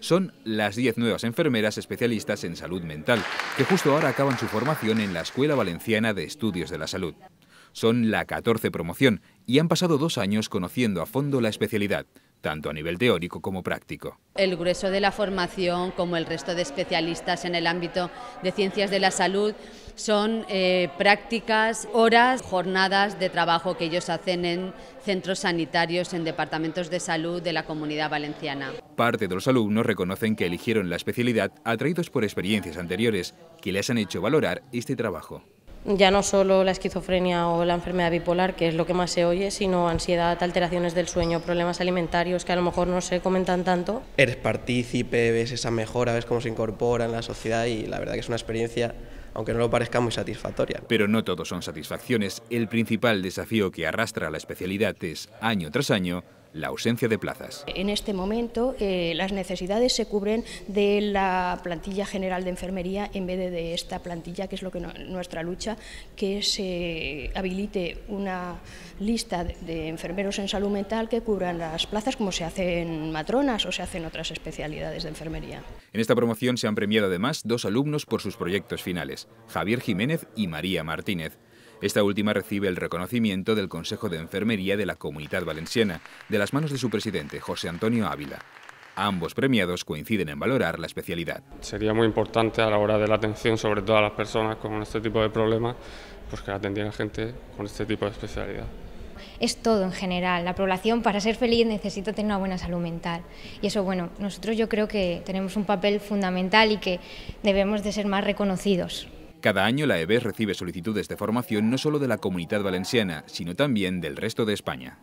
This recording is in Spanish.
son las 10 nuevas enfermeras especialistas en salud mental, que justo ahora acaban su formación en la Escuela Valenciana de Estudios de la Salud. Son la 14 promoción y han pasado dos años conociendo a fondo la especialidad, tanto a nivel teórico como práctico. El grueso de la formación, como el resto de especialistas en el ámbito de ciencias de la salud, son eh, prácticas, horas, jornadas de trabajo que ellos hacen en centros sanitarios, en departamentos de salud de la comunidad valenciana. Parte de los alumnos reconocen que eligieron la especialidad atraídos por experiencias anteriores que les han hecho valorar este trabajo ya no solo la esquizofrenia o la enfermedad bipolar, que es lo que más se oye, sino ansiedad, alteraciones del sueño, problemas alimentarios que a lo mejor no se comentan tanto. Eres partícipe, ves esa mejora, ves cómo se incorpora en la sociedad y la verdad que es una experiencia aunque no lo parezca muy satisfactoria. Pero no todo son satisfacciones. El principal desafío que arrastra la especialidad es, año tras año, la ausencia de plazas. En este momento eh, las necesidades se cubren de la plantilla general de enfermería en vez de, esta plantilla, que es lo que nuestra lucha, que se habilite una lista de, enfermeros en salud mental que cubran las plazas como se hacen matronas o se hacen otras especialidades de enfermería. En esta promoción se han premiado además dos alumnos por sus proyectos finales, Javier Jiménez y María Martínez. Esta última recibe el reconocimiento del Consejo de Enfermería de la Comunidad Valenciana, de las manos de su presidente, José Antonio Ávila. Ambos premiados coinciden en valorar la especialidad. Sería muy importante a la hora de la atención, sobre todo a las personas con este tipo de problemas, pues que atendieran gente con este tipo de especialidad. Es todo en general. La población para ser feliz necesita tener una buena salud mental. Y eso, bueno, nosotros yo creo que tenemos un papel fundamental y que debemos de ser más reconocidos. Cada año la EBES recibe solicitudes de formación no solo de la comunidad valenciana, sino también del resto de España.